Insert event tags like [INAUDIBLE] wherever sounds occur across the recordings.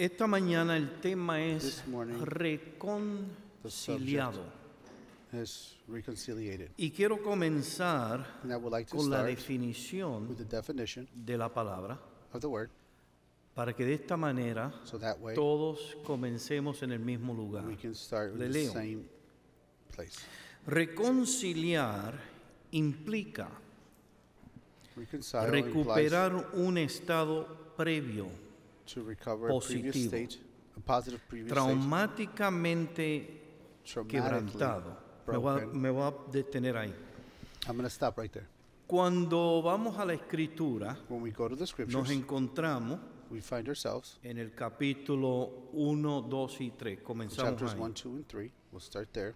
Esta mañana el tema es reconciliado. Y quiero comenzar con la definición de la palabra para que de esta manera todos comencemos en el mismo lugar. Le leo. Reconciliar implica recuperar un estado previo to recover positivo, previous state, a positive previous traumáticamente state, quebrantado. Me voy, a, me voy, a, detener ahí. I'm right there. Cuando vamos a la escritura, When we go to nos encontramos we find ourselves en el capítulo 1, 2 y 3. Comenzamos chapters ahí. 1, 2 and 3. We'll start there.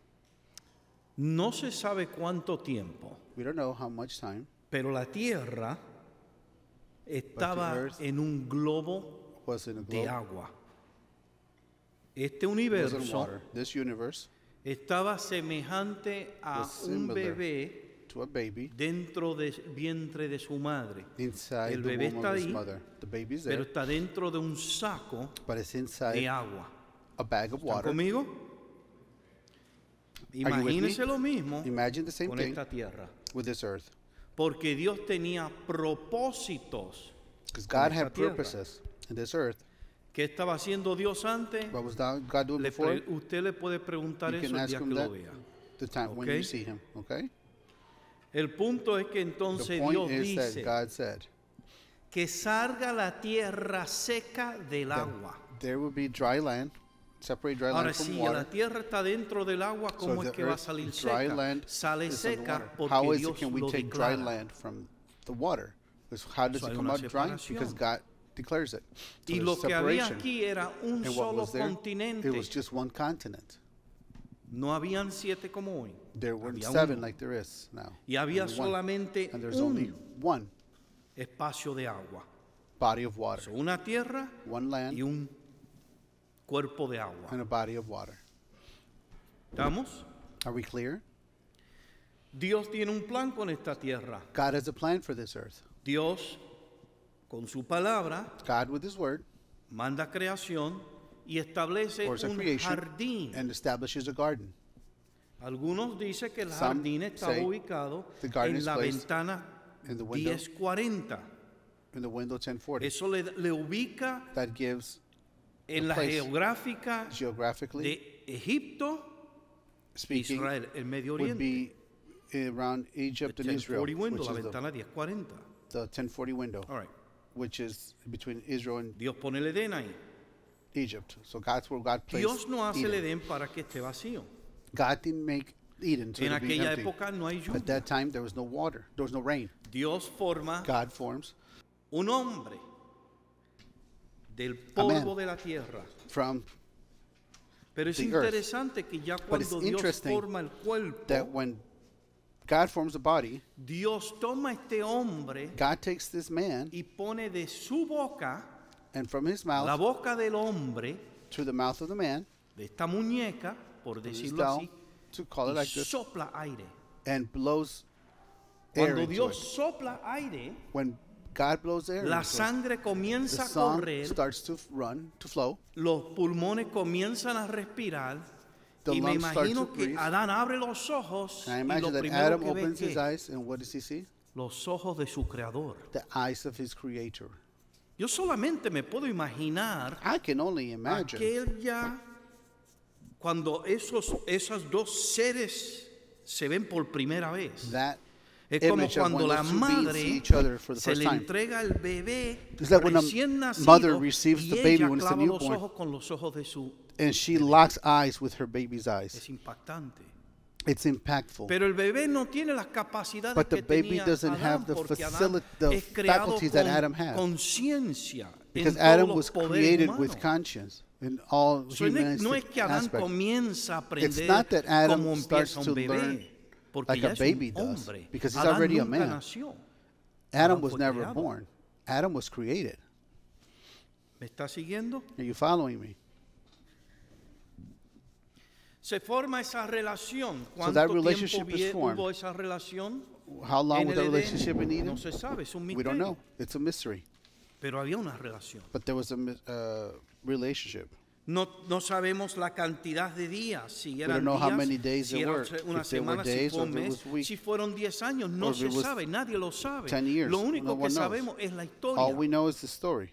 No se sabe cuánto tiempo. We don't know how much time. Pero la tierra estaba en un globo de agua. Este universo This universe estaba semejante a un bebé dentro del vientre de su madre. El bebé está ahí, pero está dentro de un saco de agua. a conmigo? Imagínese lo mismo con esta tierra. Porque Dios tenía propósitos. esta tierra this ¿Qué estaba haciendo Dios antes? Usted le puede preguntar eso el vea. El punto es que entonces Dios dice que salga la tierra seca del agua. Ahora, land la tierra está dentro del agua, ¿cómo es que va a salir seca? Sale seca How can we take dry land from the water? how does it come dry? Because God declares it. So y lo que había aquí era un and solo there, continente. It was just one continent. No habían siete como hoy. There were seven uno. like there is now. Y había only solamente one. And there's un only one espacio de agua. Body of water. So una tierra one land, y un cuerpo de agua. And a body of water. ¿Estamos? Are we clear? Dios tiene un plan con esta tierra. God has a plan for this earth. Dios con su palabra, God with his word, manda creación y establece un jardín. and establishes a garden. Algunos dicen que el Some jardín está ubicado the en la ventana in the window, 1040. in the window 1040. Eso le, le ubica That gives en la geográfica de Egipto, speaking Israel, el Medio would Oriente. be around Egypt and Israel, window, which la is the, ventana 1040. the 1040 window. All right. which is between Israel and Dios pone el Edén ahí. Egypt. So that's where God placed Dios no hace Eden. el Edén para que esté vacío. God didn't make Eden to en be empty. época no hay lluvia. At that time there was no water, there was no rain. Dios forma God forms un hombre del polvo de la tierra. From Pero es interesante earth. que ya cuando Dios forma el cuerpo that when God forms a body. Dios toma este hombre God takes this man y pone de su boca and from his mouth la boca del hombre to the mouth of the man de esta muñeca por decirlo así to call it like this, sopla aire and blows air cuando Dios sopla aire when God blows air la sangre comienza a correr starts to run to flow los pulmones comienzan a respirar the y me imagino que Adán abre los ojos y lo primero Adam que ve que eyes, what does he see? los ojos de su creador. The eyes of his creator. Yo solamente me puedo imaginar I can only imagine ya, cuando esos esos dos seres se ven por primera vez. that es como image of cuando when la madre each other for the se first le time. entrega al bebé It's like when a recién nacido y ella clava los ojos con los ojos de su and she locks eyes with her baby's eyes. Es impactante. It's impactful. Pero el bebé no tiene las capacidades But the que baby tenía doesn't Adam have the, facili- the faculties that Adam has, because Adam was created with conscience in all so no es que It's not that Adam starts to learn like a baby does because he's Adam already a man. Nació. Adam was never born. Adam was created. ¿Me está siguiendo? Are you following me? Se forma esa relación. esa relación? How long relationship in No se sabe, es un We don't misterio. know. It's a mystery. Pero había una relación. Uh, no, no sabemos la cantidad de días, si días, si una si un si fueron 10 años, no se sabe, nadie lo sabe. Lo único que sabemos es la All we know is the story.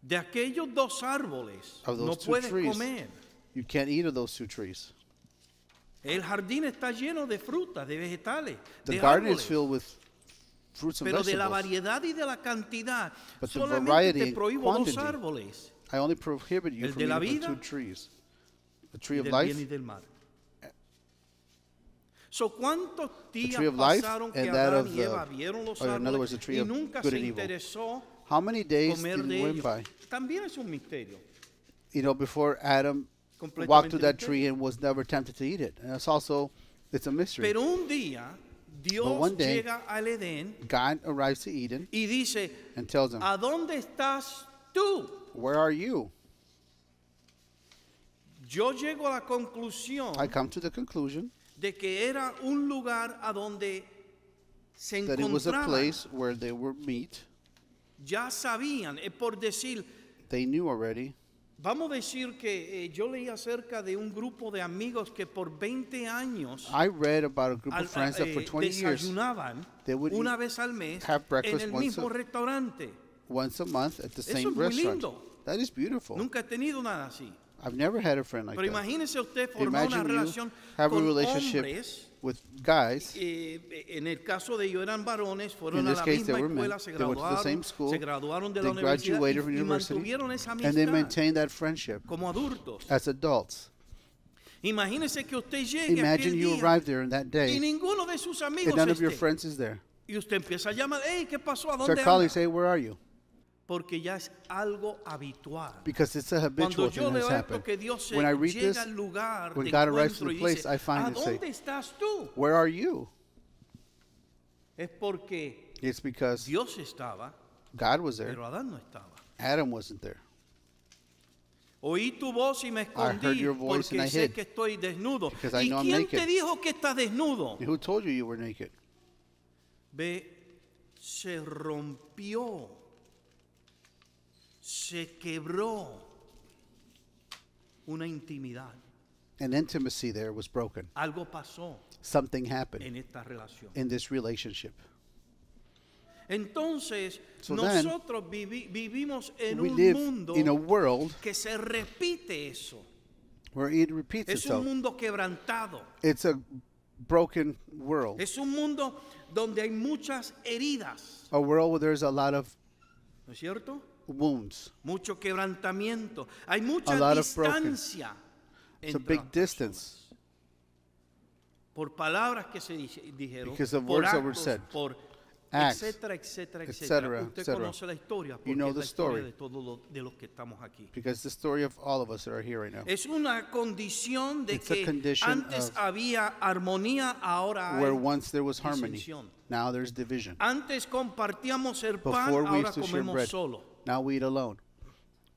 De aquellos dos árboles no puedes comer. You can't eat of those two trees. El jardín está lleno de frutas, de vegetales, The de garden is filled with fruits and Pero de la vegetables. variedad y de la cantidad, But the variety te and prohíbo dos quantity árboles, I only prohibit you El from de la eating the two trees. The tree of life, y del mal. So, ¿cuántos días tree of life and that of the- or in other words, the tree of good and evil. how many days did de went by? You know, before Adam walked to that tree and was never tempted to eat it. And it's also, it's a mystery. Pero un día, Dios but one day, llega al Edén God arrives to Eden y dice, and tells him, ¿A dónde estás tú? Where are you? Yo llego a la conclusión I come to the conclusion de que era un lugar a donde se that it was a place where they would meet. Ya sabían, por decir, they knew already Vamos a decir que eh, yo leí acerca de un grupo de amigos que por 20 años I read una vez al mes en el mismo restaurante. Eso es muy lindo. Nunca he tenido nada así. Pero that. imagínese usted formar una relación con hombres with guys. Eh, en el caso de ellos eran varones, fueron In a this la case, they misma were men. escuela, se They went to the same school. se graduaron de la They universidad graduated from y, university, mantuvieron esa and they maintained that friendship como adultos. as adults. Imagínese que usted llegue Imagine you arrived arrive there on that y day, ninguno de sus amigos and none of your friends is there. y usted empieza a llamar, hey, ¿qué pasó? ¿A dónde colleagues say, "Where are you?" porque ya es algo habitual. Because it's a habitual Cuando thing Dios When I llega this, al lugar when God arrives the place, I find ¿A Where are you? Es porque because Dios estaba, God pero Adán no estaba. Adam wasn't there. Oí tu voz y me escondí porque sé que estoy desnudo. ¿Y quién te dijo que estás desnudo? Who told you you were naked? se rompió se quebró una intimidad. An intimacy there was broken. Algo pasó Something happened en esta relación. in this relationship. Entonces, nosotros vivimos en un mundo que se repite eso. where it repeats Es un mundo quebrantado. It's a broken world, Es un mundo donde hay muchas heridas. a world where there's a lot of ¿No es cierto? wounds. Mucho quebrantamiento. Hay mucha distancia. It's a big distance. Por palabras que se dijeron, because por words actos, that were said. por etcétera, etcétera, etcétera. Usted conoce la historia porque you know es la story. historia de todos de los que estamos aquí. Because the story of all of us that are here right now. Es una condición de It's que antes había armonía, ahora where hay once there was harmony, now there's division. Antes compartíamos el pan, ahora comemos solo. Now we eat alone.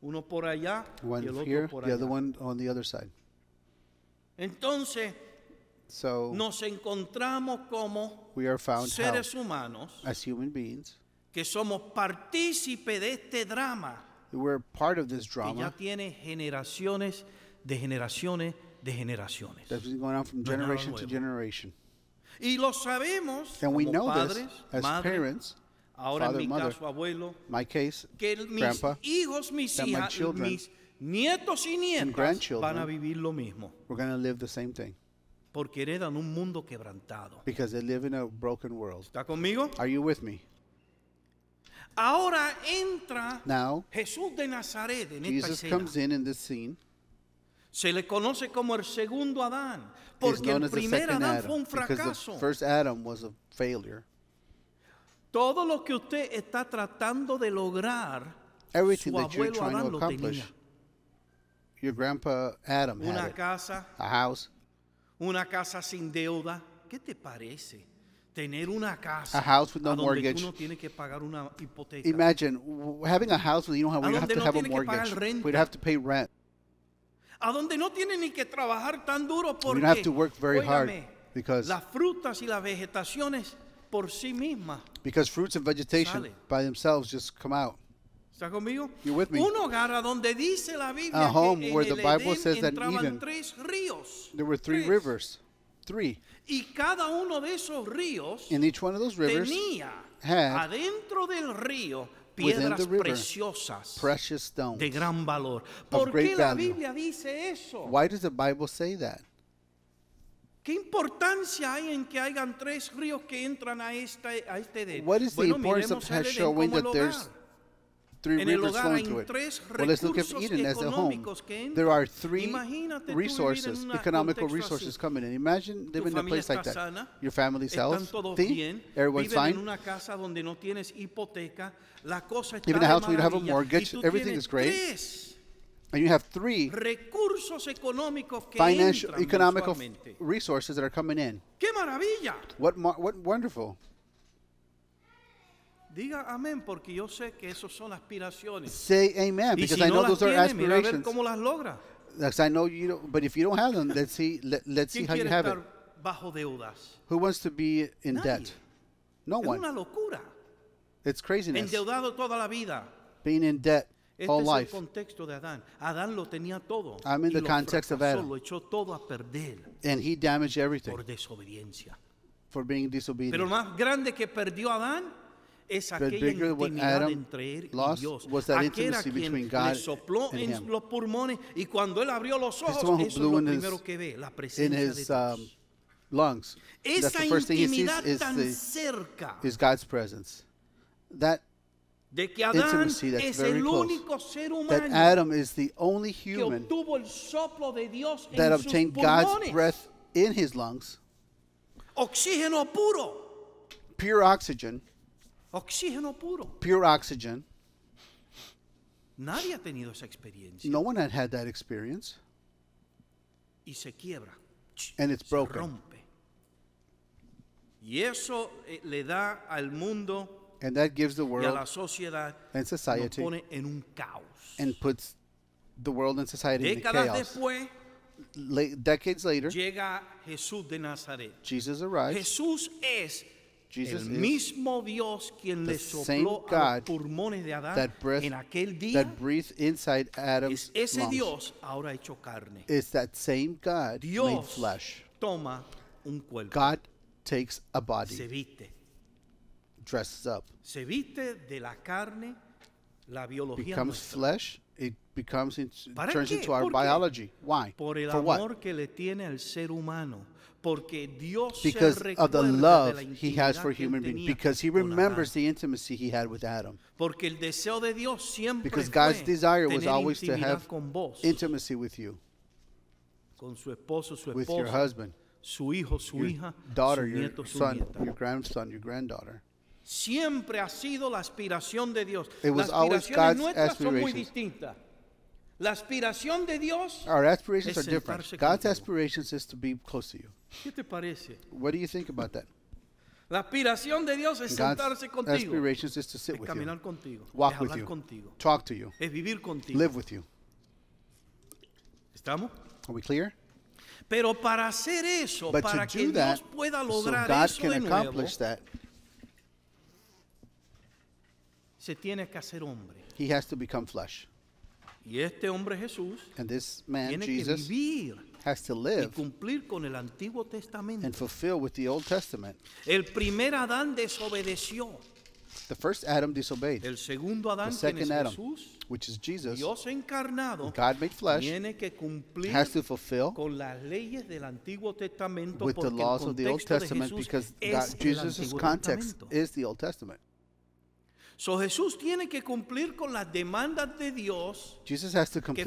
Uno por allá one y el here, otro por the allá. other one on the other side. Entonces, so nos encontramos como we are found seres how, humanos as human beings que somos partícipe de este drama we're part of this drama que ya tiene generaciones de generaciones de generaciones. That's been going on from generation to generation. Y lo sabemos and we know padres, this as madre, parents ahora father, en mi mother, caso abuelo, my case, que mis grandpa, hijos, mis hijas, mis nietos y nietas van a vivir lo mismo. We're going to live the same thing. Porque heredan un mundo quebrantado. Because they live in a broken world. ¿Está conmigo? Are you with me? Ahora entra Now, Jesús de Nazaret en Jesus esta escena. comes in in this scene. Se le conoce como el segundo Adán, porque el primer Adán fue un fracaso. The first Adam was a failure. Todo lo que usted está tratando de lograr, Everything su abuelo Adán to lo accomplish, tenía. your grandpa Adam Una had it. casa, A house, una casa sin deuda. ¿Qué te parece? Tener una casa A house with no a donde mortgage. tú no tiene que pagar una hipoteca. Imagine having a house where you don't have, you have to have a mortgage. We'd have to pay rent. a donde no tiene ni que trabajar tan duro porque don't have to work very hard because- las frutas y las vegetaciones por sí misma. Because fruits and vegetation sale. by themselves just come out. ¿Está conmigo? You're with me. Un hogar donde dice la Biblia a home que en where the Bible Edén says that even there were three tres. rivers. Three. Y cada uno de esos ríos and each one of those rivers tenía had adentro del río piedras river, preciosas precious stones de gran valor. ¿Por qué la Biblia dice eso? Why does the Bible say that? ¿Qué importancia hay en que hayan tres ríos que entran a, a este What is the bueno, importance of has showing that there's three en rivers flowing through it? Well, let's look at Eden as a home. There are three resources, economical resources coming in. Imagine living in a place like that. Your family's healthy, everyone's fine. Even a house where you don't have a mortgage, everything is great and you have three financial economical resources that are coming in. What, what wonderful. Diga amén porque yo sé que esos son aspiraciones. Say amen because si I know no those tiene, are aspirations. cómo las logra. Because I know you don't, but if you don't have them, let's see let, let's see how you have it. Bajo deudas? Who wants to be in Nadie. debt? No es one. Una locura. It's craziness. Endeudado toda la vida. Being in debt Este whole life. Adán. Adán I'm in the context of Adam. And he damaged everything for being disobedient. Pero más grande que perdió Adán es but aquella bigger what Adam lost was that intimacy between God sopló and him. los pulmones y cuando él abrió los ojos, eso es lo primero que ve, la presencia his, de um, Dios. Um, lungs. Esa That's the first thing he sees is, is God's presence. That de que Adán Intimacy, that's es very el close. único ser that Adam is the only que human obtuvo el soplo de Dios that en sus obtained God's breath in his lungs, Oxígeno puro, pure oxygen, oxígeno puro. pure oxygen. Nadie ha tenido esa experiencia No one had had that experience, y se quiebra, and it's se broken. rompe. Y eso eh, le da al mundo and that gives the world la sociedad and society pone en un caos. and puts the world and society in chaos. Después, La decades later, llega Jesús de Nazaret. Jesus arrives. Jesús es Jesus el mismo Dios quien le sopló a los pulmones de Adán breath, en aquel día. That breathed inside Adam's es ese lungs. Dios ahora hecho carne. It's that same God Dios made flesh. toma un cuerpo. God takes a body. Se viste dresses up. Se viste de la carne, la biología becomes nuestra. flesh. It becomes into, turns qué? into our biology. Why? Por el For amor what? que le tiene ser humano. Porque Dios because of the love he has for human beings, because he remembers the intimacy he had with Adam. because God's desire was always to have intimacy with you, con su esposo, su esposa, with your husband, su hijo, su your hija, daughter, su nieto, your son, su your grandson, your granddaughter. siempre ha sido la aspiración de Dios. Las aspiraciones son muy distintas. La aspiración de Dios Our aspirations are es different. God's contigo. aspirations to be close to you. ¿Qué te parece? What do you think about that? La aspiración de Dios es sentarse contigo, to sit with you, contigo, Walk hablar contigo, talk to you, vivir contigo. live with you. ¿Estamos? Are we clear? Pero para hacer eso, But para que Dios pueda lograr eso se tiene que hacer hombre. He has to become flesh. Y este hombre Jesús And this man, tiene Jesus, que vivir has to y cumplir con el Antiguo Testamento. and fulfill with the Old Testament. El primer Adán desobedeció. The first Adam disobeyed, El segundo Adán, The second Adam. Jesús, which is Jesus. Dios encarnado, God made flesh tiene que cumplir has to fulfill con las leyes del Antiguo Testamento with porque the el laws of the Old contexto de Testament Jesús because God, Jesus' context Testamento. is the Old Testament. So Jesús tiene que cumplir con las demandas de Dios que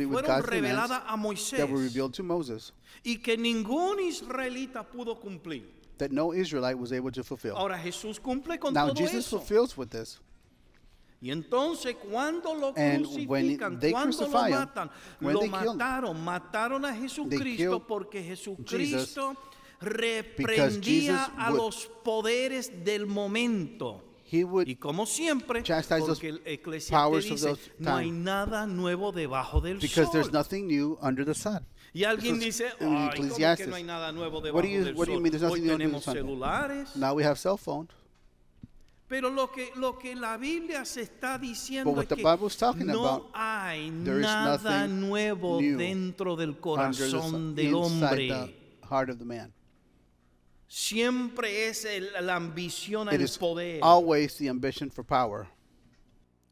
fueron reveladas a Moisés y que ningún israelita pudo cumplir. that no Israelite was able to fulfill. Ahora Jesús cumple con Now todo Jesus eso. Y entonces cuando lo crucifican, cuando lo lo mataron, mataron a Jesucristo porque Jesucristo reprendía a los poderes del momento y como siempre, porque el dice, no hay nada nuevo debajo del sol. Y alguien dice, no hay nada nuevo debajo del sol? Hoy tenemos celulares. Pero lo que, la Biblia se está diciendo es que no hay nada nuevo dentro del corazón del hombre. Siempre es el, la ambición al poder. always the ambition for power.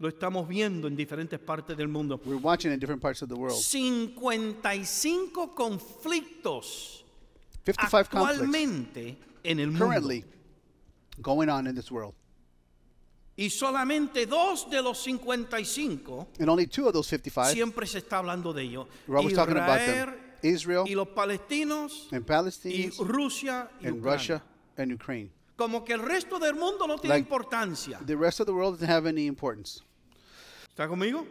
Lo estamos viendo en diferentes partes del mundo. We're watching in different parts of the world. 55 conflictos 55 actualmente en el currently mundo. going on in this world. Y solamente dos de los 55 And only two of those 55 siempre se está hablando de ello. Israel, Israel y los palestinos and y Rusia y and Russia and Ukraine. Como que el resto del mundo no tiene Like- importancia. The rest of the world doesn't have any importance. ¿Está conmigo?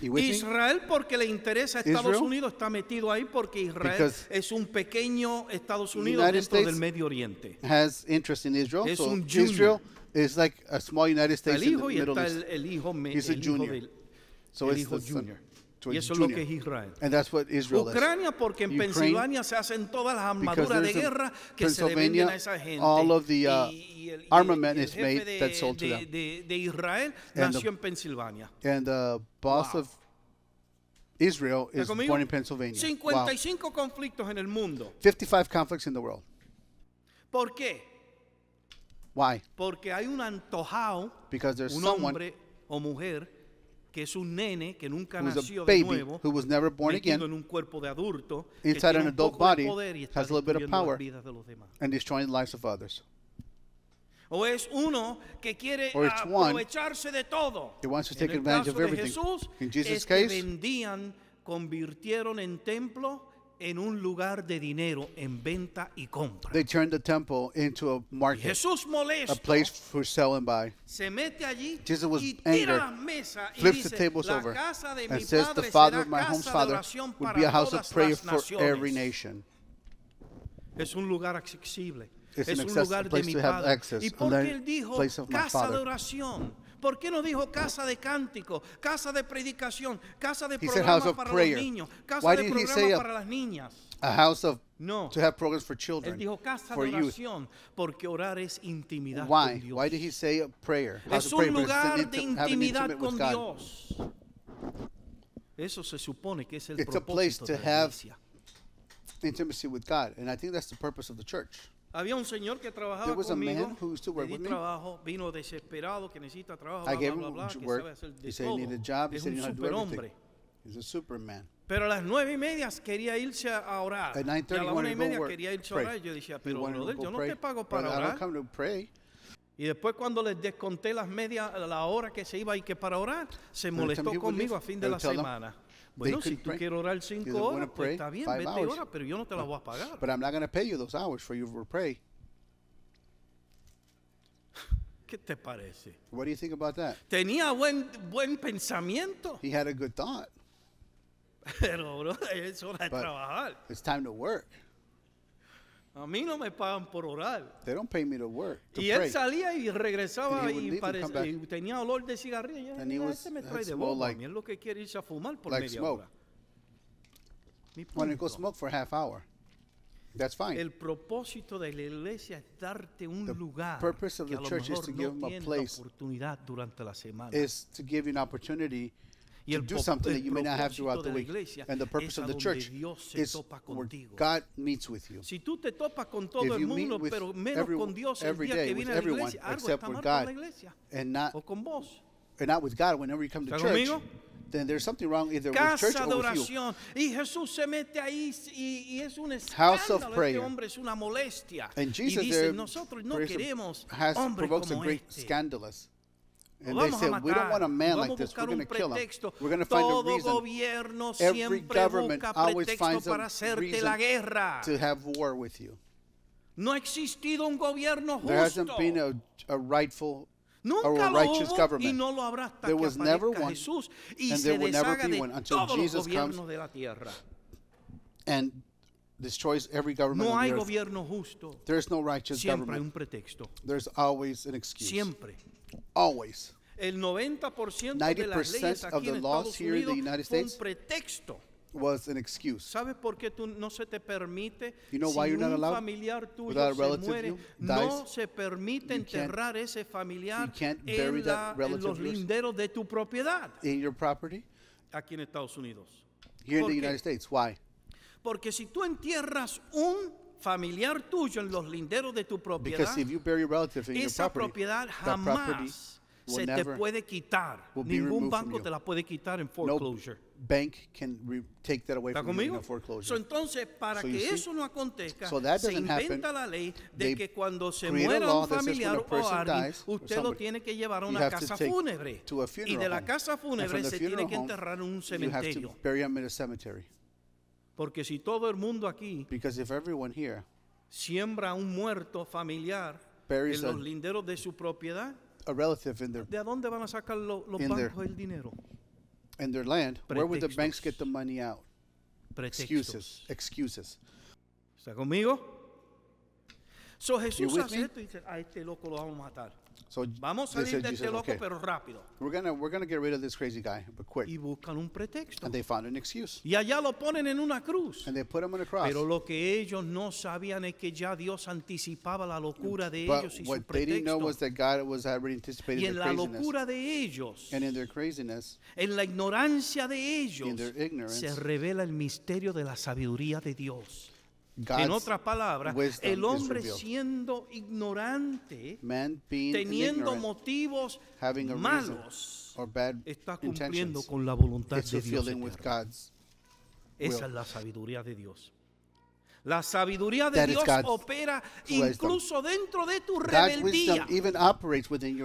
Israel porque le interesa a Estados Israel? Unidos está metido ahí porque Israel Because es un pequeño Estados Unidos United dentro States del Medio Oriente. Has interest in Israel. Es so un junior. Israel is like a small United States el in the y Middle está East. el, el hijo, me- He's a hijo junior. del So el it's hijo the junior. Y eso es lo que es Israel. And that's what Israel Ucrania porque en Ukraine, Pensilvania se hacen todas las armaduras de guerra que se venden a esa gente. All of the, uh, y, el, armament is made de, that's sold to de, them. De, de Israel and nació the, en Pensilvania. And the boss wow. of Israel is born in Pennsylvania. 55 wow. conflictos en el mundo. 55 conflicts in the world. ¿Por qué? Why? Porque hay un antojado, Because there's un someone, hombre o mujer que es un nene que nunca nació de nuevo, who was en un cuerpo de adulto, que tiene un poco de poder y bit of power and destroying the lives O es uno que quiere aprovecharse de todo. en el caso de Jesús, que vendían, convirtieron en templo en un lugar de dinero en venta y compra. They turned the temple into a market. Jesús molesto. A place for sell and buy. Se mete allí Jesus was y tira las mesas y flips dice, the tables la over casa de and mi says padre the father of my home's father would be a house of prayer for every nation. Es un lugar accesible. It's es un lugar de mi padre. ¿Y porque él dijo casa de oración? ¿Por qué nos dijo casa de cántico, casa de predicación, casa de programas para prayer. los niños, casa Why de programas para las niñas? A house of no. To have programs for children. Él dijo casa for de oración, youth. porque orar es intimidad Why? con Dios. Why did he say a prayer? House es un prayer, lugar de intimidad con Dios. Eso se supone que es el It's propósito a place to de la iglesia. Have intimacy with God, and I think that's the purpose of the church. Había un señor que trabajaba conmigo, le di trabajo, vino desesperado, que necesita trabajo, bla, bla, bla, him work. he said es un superhombre. He's a superman. Pero a las nueve y media quería irse a orar. a las nueve y media quería irse a orar. Yo decía, pero no yo no te pago para orar. Y después cuando les desconté las medias, la hora que se iba y que para orar, se molestó conmigo a fin de la semana. Bueno, si tú quieres orar cinco horas, pues está bien, vete horas, pero yo no te las voy a pagar. But I'm not going to pay you those hours for you to pray. [LAUGHS] ¿Qué te parece? What do you think about that? Tenía buen, buen pensamiento. He had a good thought. [LAUGHS] Pero, bro, es hora de trabajar. It's time to work. A mí no me pagan por orar. They don't pay me to work. To y pray. él salía y regresaba y, parecía, y, tenía olor de cigarrillo. Y Mira, was, este me trae de vuelta. Like, es lo que quiere irse a fumar por like media smoke. hora. Mi punto. When go smoke for half hour. That's fine. El propósito de la iglesia es darte un the lugar purpose of the church is to give him em a place oportunidad durante la semana. Is to give you an opportunity to do something that you may not have throughout the week. And the purpose of the church is where God meets with you. if you meet with everyone, every day with everyone except with God and not, and not with God whenever you come to church, then there's something wrong either Casa with church or with you. House of prayer. and Jesus there has provoked a great scandalous. And they said, we don't want a man like this. We're going to kill him. We're going to find a reason. Every government always finds a reason to have war with you. There hasn't been a, a rightful or a righteous government. there was never one, and there will never be one until Jesus comes and destroys every government on the earth. There is no righteous government. There's always an excuse. Always. El 90% de las leyes aquí en Estados Unidos fue un pretexto. Was an excuse. ¿Sabe por qué tú no se te permite you si un familiar tuyo se muere, no se permite enterrar ese familiar en, la, en, los linderos de tu propiedad? In your property? Aquí en Estados Unidos. Here in the United States. Why? Porque si tú entierras un familiar tuyo en los linderos de tu propiedad, esa propiedad jamás se te puede quitar. Ningún banco te la puede quitar en foreclosure. no bank can take that away ¿Está from you in a conmigo? So, entonces, para que eso no acontezca, se inventa la ley de que cuando se muera un familiar o alguien, usted lo tiene que llevar a una casa fúnebre. Y de la casa fúnebre se tiene que enterrar en un cementerio. Porque si todo el mundo aquí siembra un muerto familiar en los linderos de su propiedad, ¿de dónde van a sacar los bancos el dinero? their land, where would the banks get the money out? Excuses. Excuses. ¿Está conmigo? So Jesús with hace me? esto y dice, a este loco lo vamos a matar. So Vamos a they salir said, de este Jesus, loco, okay. pero rápido. We're gonna we're gonna get rid of this crazy guy, but quick. Y buscan un pretexto. And they found an excuse. Y allá lo ponen en una cruz. And they put him on a cross. Pero lo que ellos no sabían es que ya Dios anticipaba la locura de but ellos y what su pretexto. They didn't know was that God was already anticipating y en la locura de ellos, and in their craziness, en la ignorancia de ellos, in their ignorance, se revela el misterio de la sabiduría de Dios en otras palabras, el hombre siendo ignorante, teniendo motivos malos, está cumpliendo con la voluntad de Dios. Esa es la sabiduría de Dios. La sabiduría de Dios opera incluso dentro de tu rebeldía.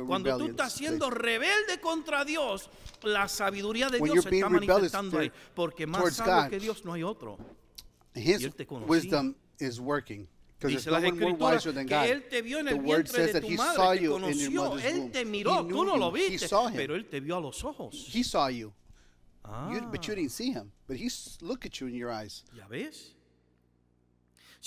Cuando tú estás siendo rebelde contra Dios, la sabiduría de Dios se está manifestando ahí. Porque más sabio que Dios no hay otro. His wisdom is working. Because there's no one more wiser than God. The word says that he saw you in your mother's womb. He, knew no him. he saw him. He saw you. Ah. you. But you ah. didn't see him. But he looked at you in your eyes. ¿Ya ves?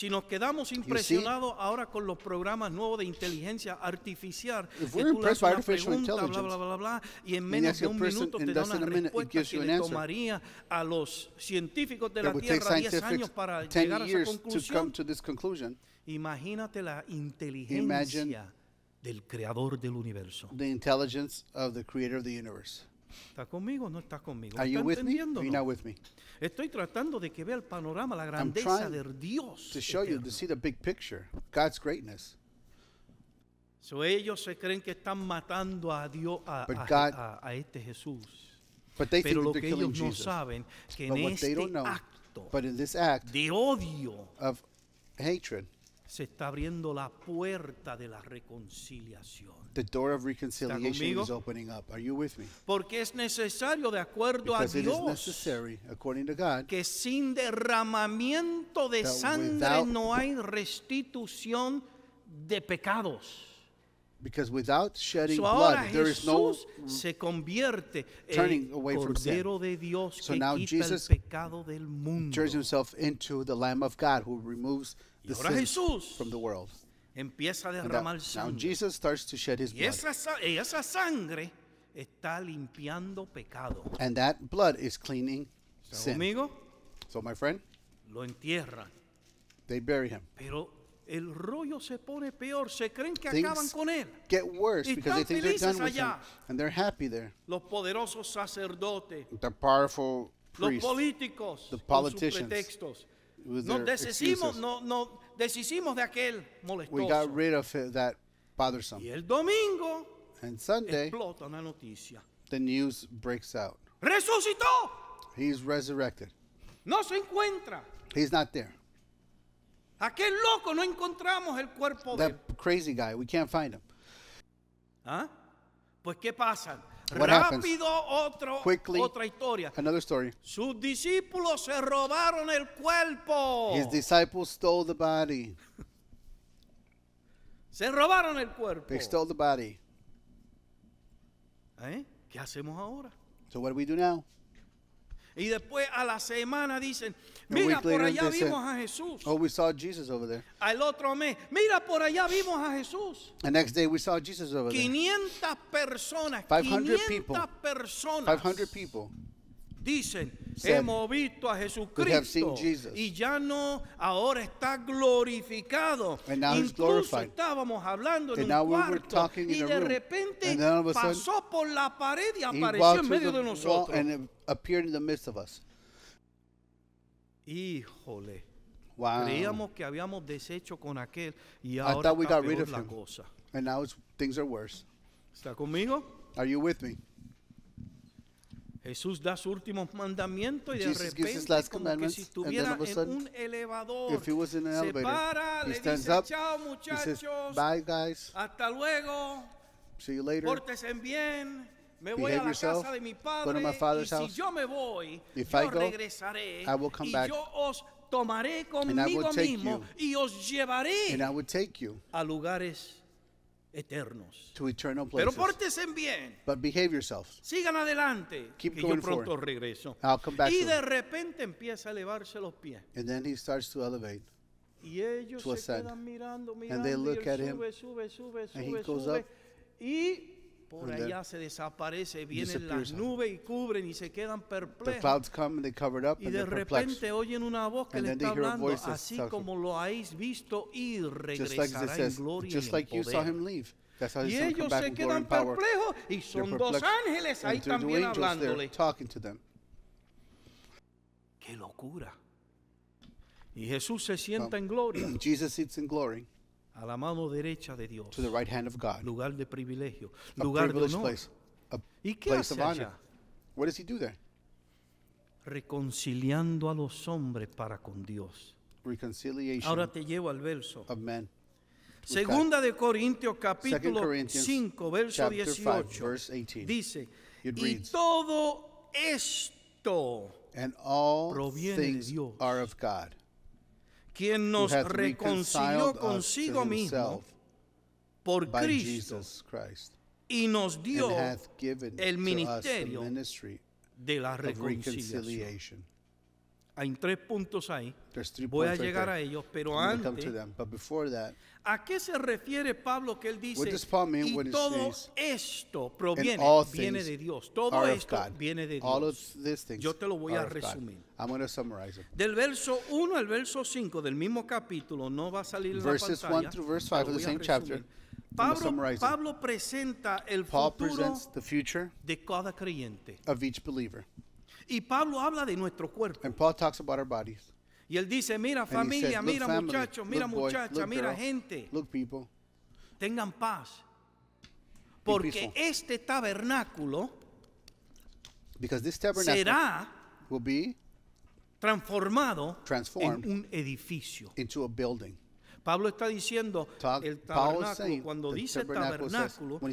Si nos quedamos impresionados ahora con los programas nuevos de inteligencia artificial, que tú una pregunta, bla, bla, bla, y en menos de un minuto te una respuesta que tomaría a los científicos de la Tierra 10 años para llegar a esa conclusión. Imagínate la inteligencia del creador del universo. ¿Estás conmigo o no estás conmigo? Are you with me? Are you not with me? Estoy tratando de que vea el panorama, la grandeza de Dios. To show you, to see the big picture, God's greatness. So ellos se creen que están matando a Dios, a, a, God, a, a este Jesús. Pero lo que ellos no Jesus. saben, que but en este know, acto act de odio, of hatred, se está abriendo la puerta de la reconciliación. The door of reconciliation is opening up. Are you with me? Porque es necesario de acuerdo a Dios que sin derramamiento de sangre no hay restitución de pecados. Because without shedding so blood, there is no se convierte turning away from sin. De Dios so now Jesus turns himself into the Lamb of God who removes the sin Jesús from the world. Empieza a derramar that, now Jesus starts to shed his blood. esa sangre está limpiando pecado. And that blood is cleaning sin. Amigo? So my friend, lo They bury him. Pero el rollo se pone peor. Se creen que acaban con él. Get worse y because they done and they're happy there. Los poderosos sacerdotes, The powerful los políticos, the pretextos. with no, de aquel We got rid of that bothersome. Y el domingo And Sunday, explota noticia. the news breaks out. Resucitó. He's resurrected. No se encuentra. He's not there qué loco no encontramos el cuerpo de él. crazy guy, we can't find him. ¿Ah? Pues ¿qué pasa? Rápido otro, otra historia. Another story. Sus discípulos se robaron el cuerpo. His disciples stole the body. se robaron el cuerpo. They stole the body. ¿Eh? ¿Qué hacemos ahora? So what do we do now? Y después a la semana dicen, Mira, por allá said, vimos a Jesús. Oh, we saw Jesus over there. Al otro mes, mira, por allá vimos a Jesús. The next day we saw Jesus over 500 there. Personas, 500 personas, 500 people. Personas 500 people. Dicen, hemos visto a Jesucristo y ya no, ahora está glorificado. And now Incluso estábamos hablando en un cuarto we y de repente pasó por la pared y apareció en medio de nosotros. Híjole. Wow. Creíamos que habíamos deshecho con aquel y ahora we está peor la cosa. And now it's, things are worse. ¿Está conmigo? Are you with me? Jesús da su último mandamiento y de repente como que si tuviera estuviera en sudden, un elevador if he was in an se para, he le dice up, chao He muchachos, says, Bye, guys. hasta luego, See you later. pórtense bien, me voy behave a la yourself, casa de mi padre, go to my father's house. si yo me voy, If yo I go, I will come back, And I will take you. and I will take you a lugares eternos. to eternal places. bien. But behave yourselves. Sigan adelante, Keep que yo going pronto forward. regreso. I'll come back Y to de repente empieza a elevarse los pies. And then he starts to elevate. Y ellos To se ascend. quedan mirando, mirando, they look at him, sube, sube, sube, and he goes up. y por and allá se desaparece, vienen las nubes y cubren y se quedan perplejos. come y de repente oyen una voz que le está hablando, así como lo habéis visto y regresará en gloria just like you saw him leave. That's how y ellos se quedan perplejos y son dos ángeles ahí también hablándole. Qué locura. Y Jesús se sienta en gloria. [CLEARS THROAT] Jesus sits in glory a la mano derecha de Dios, lugar de privilegio, lugar de honor. place, ¿Y qué place hace allá? What does he do there? Reconciliando a los hombres para con Dios. Ahora te llevo al verso. Segunda de Corintios capítulo 5 verso 18 dice, y todo esto proviene de Dios quien nos reconcilió consigo mismo por Cristo y nos dio el ministerio de la reconciliación. Hay tres puntos ahí. Voy a llegar a ellos, pero antes, ¿a qué se refiere Pablo que él dice y todo esto proviene viene de Dios? Todo esto viene de Dios. Yo te lo voy a resumir. Del verso 1 al verso 5 del mismo capítulo no va a salir en la pantalla. Verse 5 Pablo, Pablo presenta el futuro de cada creyente. Of y Pablo habla de nuestro cuerpo. Y él dice, mira familia, mira muchacho muchachos, mira boy, mira gente. Tengan paz. Porque este tabernáculo será will be transformado en un edificio. Into a building. Pablo está diciendo el tabernáculo, cuando dice tabernáculo,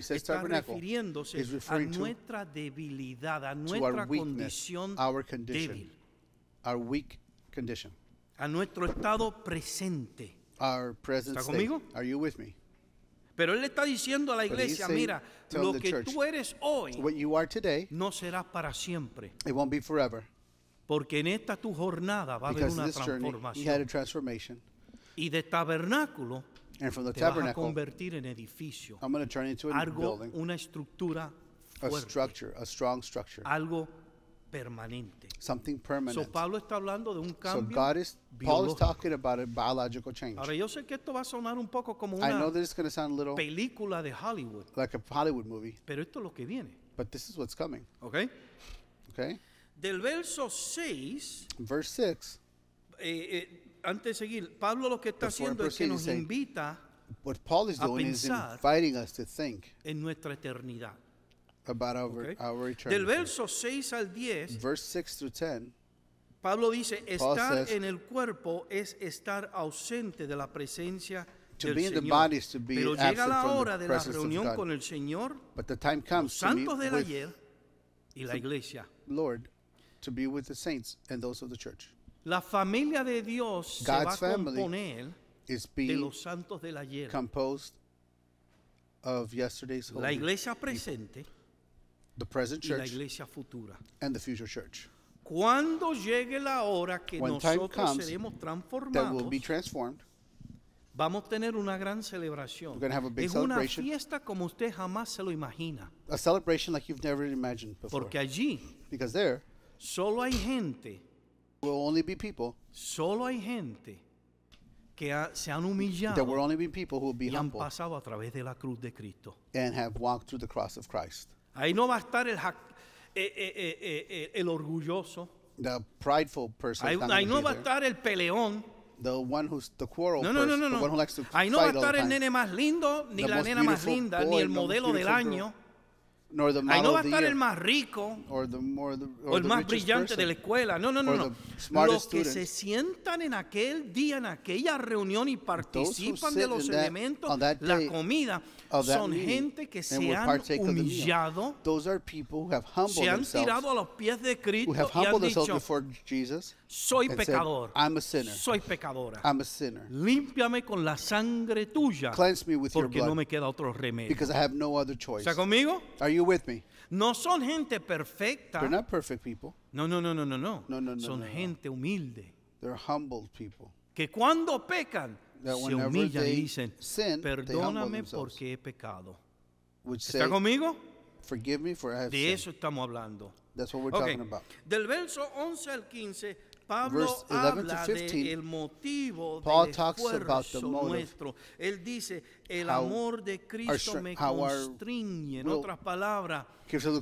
says, está refiriéndose a nuestra debilidad, a nuestra condición débil. A nuestro estado presente. ¿Estás ¿Está conmigo? Pero él le está diciendo a la iglesia, mira, lo que tú eres hoy no será para siempre. Porque en esta tu jornada va a haber una transformación. Y de tabernáculo And from the te vas a convertir en edificio. I'm going to turn into Algo, building, una estructura a structure, a strong structure, algo permanente. something So Pablo está hablando de un So cambio God is Paul is talking about a biological change. Ahora yo sé que esto va a sonar un poco como una película de Hollywood, like a Hollywood movie, pero esto es lo que viene, but this is what's coming. okay Okay, Del verso 6 verse six. eh, eh, antes de seguir, Pablo lo que está haciendo es que nos invita a pensar en nuestra eternidad. Del verso 6 al 10, Pablo dice, estar en el cuerpo es estar ausente de la presencia Señor. Pero llega la hora de la reunión con el Señor, santos del ayer y la iglesia. Lord, to be with the saints and those of the church. La familia de Dios God's se va a componer de los santos del ayer. composed La iglesia presente y la iglesia futura. Cuando llegue la hora que When nosotros seremos transformados, vamos a tener una gran celebración. We're have a big Es una fiesta como usted jamás se lo imagina, A como like you've never imagined before. porque allí solo hay gente will only be people. Solo hay gente que ha, se han humillado. There will only be people who will be y han humble pasado a través de la cruz de Cristo. and have walked through the cross of Christ. Ahí no va a estar el, eh, eh, eh, eh, el orgulloso. The prideful person, Ahí, is not ahí no va a going be there. estar el peleón. the one who's the quarrel No, no, person, no, no, the one who no. likes to Ahí no va a the estar el nene más lindo, ni The la most nena más beautiful linda, ni el modelo del beautiful girl. Ahí no va a estar el más rico o el más brillante de la escuela. No, no, no. no. Los que se sientan en aquel día, en aquella reunión y participan de los elementos, la comida, son gente que se han humillado, se han tirado a los pies de Cristo y han dicho, soy pecador, I'm a sinner. soy pecadora, I'm con la sangre tuya, porque no me queda otro remedio. ¿Estás conmigo? No son gente perfecta. No, no, no, no, no, no. son gente humilde. Que cuando pecan se y dicen, perdóname porque he pecado. ¿Está conmigo? De eso estamos hablando. Del verso 11 al 15 Verse 11 to 15, Paul talks about the motive. Él dice, el amor de Cristo me constriñe. En otras palabras,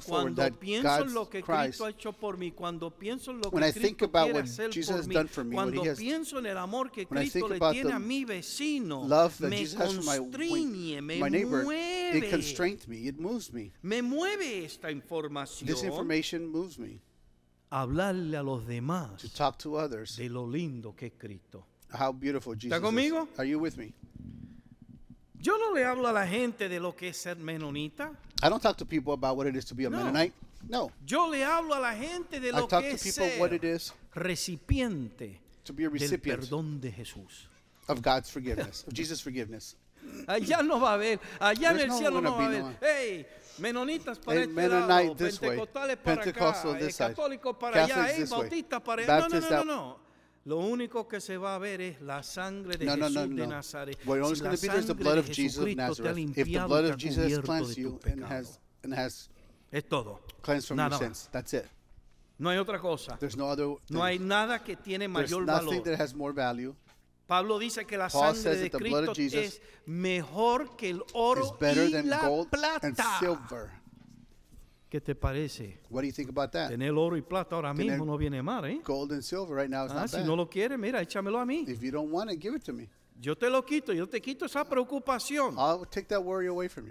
cuando pienso lo que Cristo ha hecho por mí, cuando pienso lo que Cristo quiere hacer por mí, cuando pienso en el amor que Cristo le tiene a mi vecino, me constriñe, me mueve. It me, it moves me. Me mueve esta información. This information moves me. hablarle a los demás de lo lindo que es Cristo. How conmigo? Yo no le hablo a la gente de lo que es ser menonita. I don't talk to people about what it is to be a No. Yo le hablo a la gente de lo que es ser what recipiente del perdón de Jesús. Of God's forgiveness, Jesus' forgiveness. Allá no va a haber, va a haber. Menonitas para este lado, pentecostales para acá, eh, para allá, eh, bautistas para allá. No, no, no, no, Lo único que se va a ver es la sangre de Jesús de Nazaret. si la sangre de Jesús te ha de es todo. No hay otra cosa. no, hay nada que tiene mayor valor. Pablo dice que la sangre de Cristo es mejor que el oro y la plata. ¿Qué te parece? ¿Qué te parece? Tener oro y plata ahora mismo no viene mal, ¿eh? Gold silver ah, si no lo quieres, mira, échamelo a mí. Yo te lo quito, yo te quito esa preocupación. I'll take that worry away from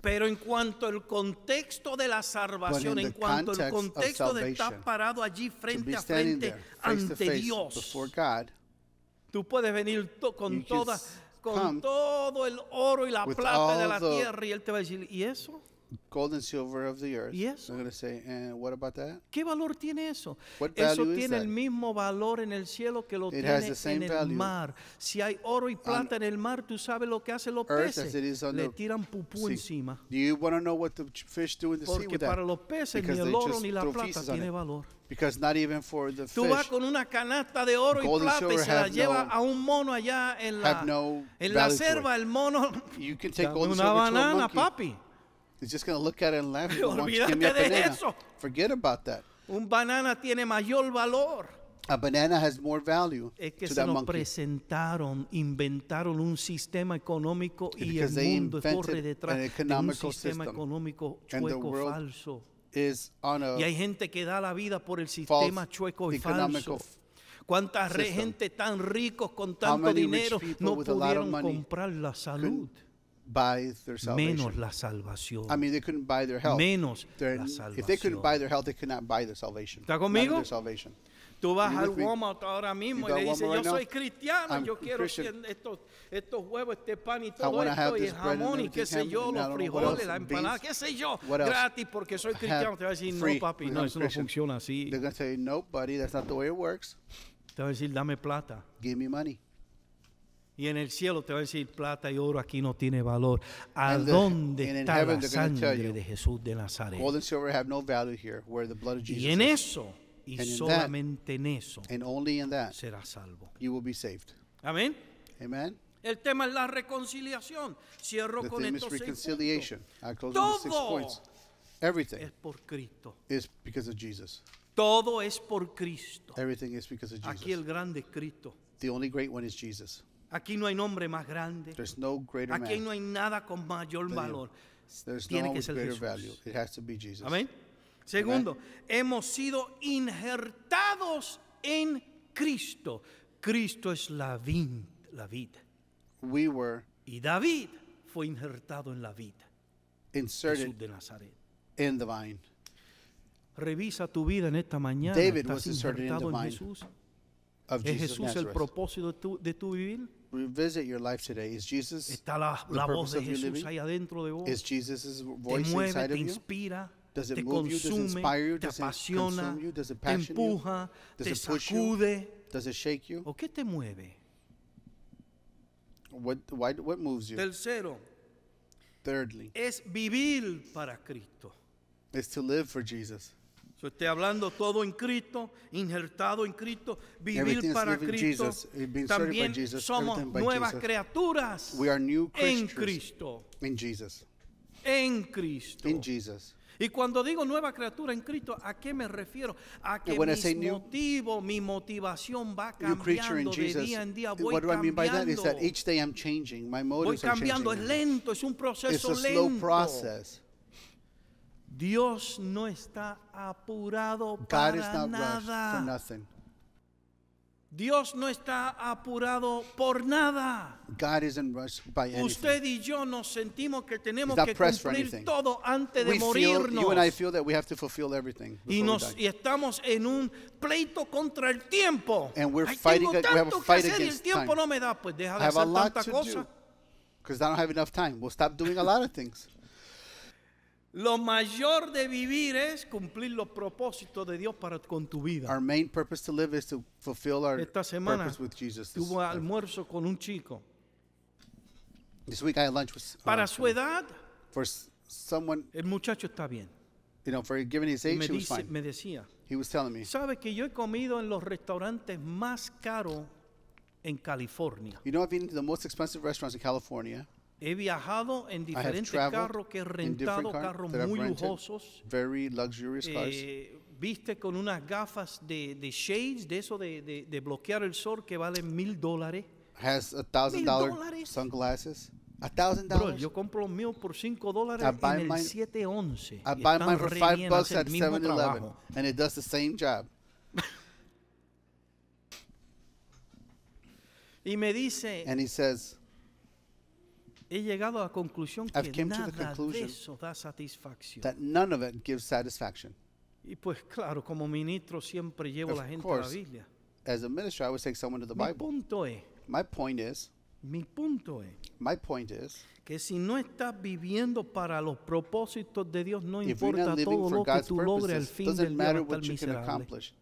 Pero en cuanto al contexto de la salvación, en cuanto al contexto de estar parado allí frente a frente ante Dios, Tú puedes venir con toda, con todo el oro y la plata de la tierra y Él te va a decir, ¿y eso? Gold silver of the earth. I'm going to say, and what about that? ¿Qué valor tiene eso? What eso tiene el mismo valor en el cielo que lo It tiene en el mar. Si hay oro y plata en el mar, tú sabes lo que hace los peces. Le tiran pupú encima. Do you want to know what the fish do in the sea with para that? los peces ni Because el oro ni la tiene valor. Because not even for the Tú fish con una canasta de oro y se la lleva no- a un mono allá en la, mono You can take [LAUGHS] banana, monkey. papi. He's just going to look at it and laugh. [LAUGHS] Olvídate de eso. Forget about that. Un banana tiene mayor valor. A banana has more value es que to se that nos monkey. presentaron, inventaron un sistema económico y el mundo corre detrás de un sistema económico chueco falso. Is on a y hay gente que da la vida por el sistema chueco y falso. Cuánta system. gente tan ricos con tanto dinero no pudieron comprar la salud. Couldn't buy their salvation. menos la salvación. I mean, they couldn't buy their health. Menos their, la salvación. If they couldn't buy their health, they could not buy their salvation. ¿Está conmigo? Their salvation. Tú vas al Walmart ahora mismo y le dices, yo soy cristiano, yo quiero estos, estos huevos, este pan y todo esto, y el jamón y qué sé yo, los frijoles, la empanada, qué sé yo, gratis porque soy cristiano. Te va a decir, no papi, no, eso no funciona así. Te va a decir, dame plata. Give me money. Y en el cielo te va a decir, plata y oro aquí no tiene valor. ¿A dónde está heaven, la sangre de Jesús de Nazaret? have no value here, where y en eso, y solamente en eso, serás salvo. You Amén. Amen. El tema es la reconciliación. Cierro the con estos seis puntos. Todo Everything es por Cristo. Todo es por Cristo. Everything is because of Jesus. Aquí el grande es Cristo. The only great one is Jesus. Aquí no hay nombre más grande. Aquí no hay nada con mayor valor. Tiene que ser Jesús. Segundo, hemos sido injertados en Cristo. Cristo es la, la vida. We were Y David fue injertado en la vida. Jesús inserted de Nazaret. Revisa tu vida en esta mañana. David was en Jesús? of Jesús el propósito de tu, de revisit your life today. Is Jesus Está la, la voz de Jesús ahí adentro de vos. Is Jesus' voice te mueve, inside te of inspira. You? Does it te move consume, you? Does it inspire you? Does te apasiona, it you? Does it te empuja, you? Does te it push sacude. You? Does it shake you? ¿O qué te mueve? What, why, what moves you? Tercero, Thirdly, es vivir para Cristo. Is to live for Jesus estoy hablando todo en Cristo, injertado en Cristo, vivir para Cristo. También somos nuevas criaturas We are en Cristo. En Cristo. Y cuando digo nueva criatura en Cristo, ¿a qué me refiero? A que mi motivo, mi motivación va cambiando de día en día. Voy cambiando. voy cambiando. Es lento, es un proceso lento. Dios no está apurado nada. Dios no está apurado por nada. God isn't rushed by anything. Usted y yo nos sentimos que tenemos que cumplir todo antes de morirnos. Y, y estamos en un pleito contra el tiempo. we're a tanto que hacer el tiempo no me da. Pues deja de hacer tanta because I don't have enough time. We'll stop doing a lot of things. [LAUGHS] Lo mayor de vivir es cumplir los propósitos de Dios para con tu vida. Esta semana tuvo almuerzo con un chico. Para su edad. El muchacho está bien. me, me decía. Sabe que yo he comido en los restaurantes más caros en California. California. He viajado en diferentes carros que he rentado, carros muy lujosos. Very luxurious eh, cars. viste con unas gafas de, de shades, de eso de, de, de, bloquear el sol que valen mil dólares. Has a thousand dollar sunglasses. A thousand dollars. yo compro los míos por cinco dólares en el 711. I buy mine for five bucks at 7-Eleven, and it does the same job. [LAUGHS] y me dice. And he says. He llegado a la conclusión que nada de eso da satisfacción. that none of it gives satisfaction. Y pues claro, como ministro siempre llevo a la gente a la course. Biblia. As a minister, I always take someone to the Mi Bible. punto es, My point is, mi punto es my point is, que si no estás viviendo para los propósitos de Dios, no importa todo lo que tú logres al fin del día matter vas a estar what you can miserable. accomplish.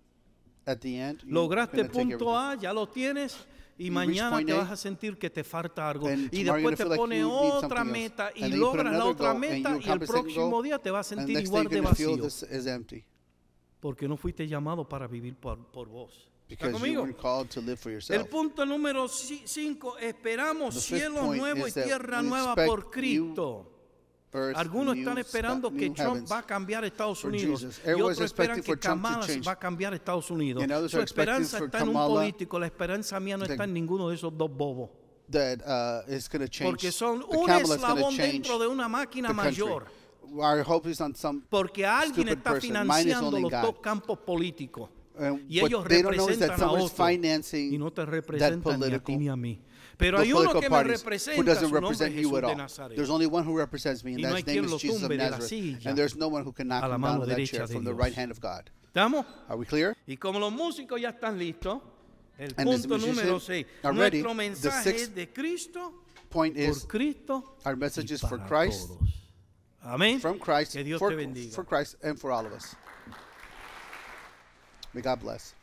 At the end, Lograste punto A, ya lo tienes, y mañana te vas a sentir que te falta algo. Y después te pone otra meta y logras la otra meta y el próximo día te vas a sentir igual de vacío. Porque no fuiste llamado para vivir por, por vos. El punto número 5, esperamos cielo nuevo y tierra nueva por Cristo. Algunos están esperando que Trump va a cambiar Estados Unidos y otros esperan que Kamala va a cambiar Estados Unidos. Su esperanza está en un político, la esperanza mía no está en ninguno de esos dos bobos. Uh, Porque son un eslabón dentro de una máquina mayor. Porque alguien está financiando los dos campos políticos. y ellos representan a otro Y no te representan ni a ti ni a mí. Pero hay uno que me who doesn't represent you at all. There's only one who represents me, and no that's name is Jesus of Nazareth. And there's no one who can knock him down of that chair from the right hand of God. ¿Estamos? Are we clear? Y como los ya están listos, el and punto número 6, nuestro mensaje es de Cristo, point is, Cristo our message is for Christ, Amén. From Christ, que Dios for, te for Christ and for all of us. May God bless.